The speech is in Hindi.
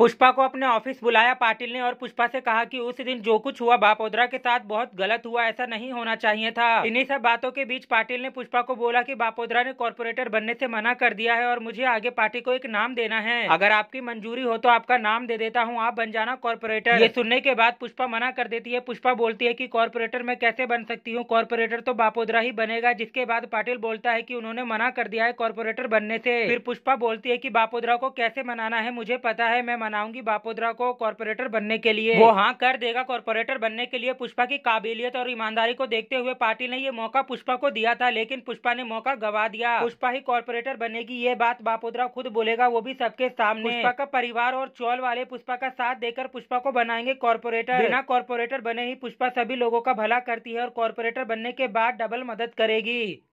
पुष्पा को अपने ऑफिस बुलाया पाटिल ने और पुष्पा से कहा कि उस दिन जो कुछ हुआ बापोदरा के साथ बहुत गलत हुआ ऐसा नहीं होना चाहिए था इन्हीं सब बातों के बीच पाटिल ने पुष्पा को बोला कि बापोदरा ने कॉरपोरेटर बनने से मना कर दिया है और मुझे आगे पार्टी को एक नाम देना है अगर आपकी मंजूरी हो तो आपका नाम दे देता हूँ आप बन जाना कॉरपोरेटर ये सुनने के बाद पुष्पा मना कर देती है पुष्पा बोलती है की कॉरपोरेटर मैं कैसे बन सकती हूँ कॉरपोरेटर तो बापोदरा ही बनेगा जिसके बाद पाटिल बोलता है की उन्होंने मना कर दिया है कॉरपोरेटर बनने से फिर पुष्पा बोलती है की बापोदरा को कैसे मनाना है मुझे पता है मैं बनाऊंगी बापोद्रा को कॉरपोरेटर बनने के लिए वो हाँ कर देगा कॉरपोरेटर बनने के लिए पुष्पा की काबिलियत और ईमानदारी को देखते हुए पार्टी ने ये मौका पुष्पा को दिया था लेकिन पुष्पा ने मौका गवा दिया पुष्पा ही कॉरपोरेटर बनेगी ये बात बापोद्रा खुद बोलेगा वो भी सबके सामने पुष्पा का परिवार और चौल वाले पुष्पा का साथ देकर पुष्पा को बनाएंगे कॉरपोरेटर बिना कॉरपोरेटर बने ही पुष्पा सभी लोगों का भला करती है और कॉरपोरेटर बनने के बाद डबल मदद करेगी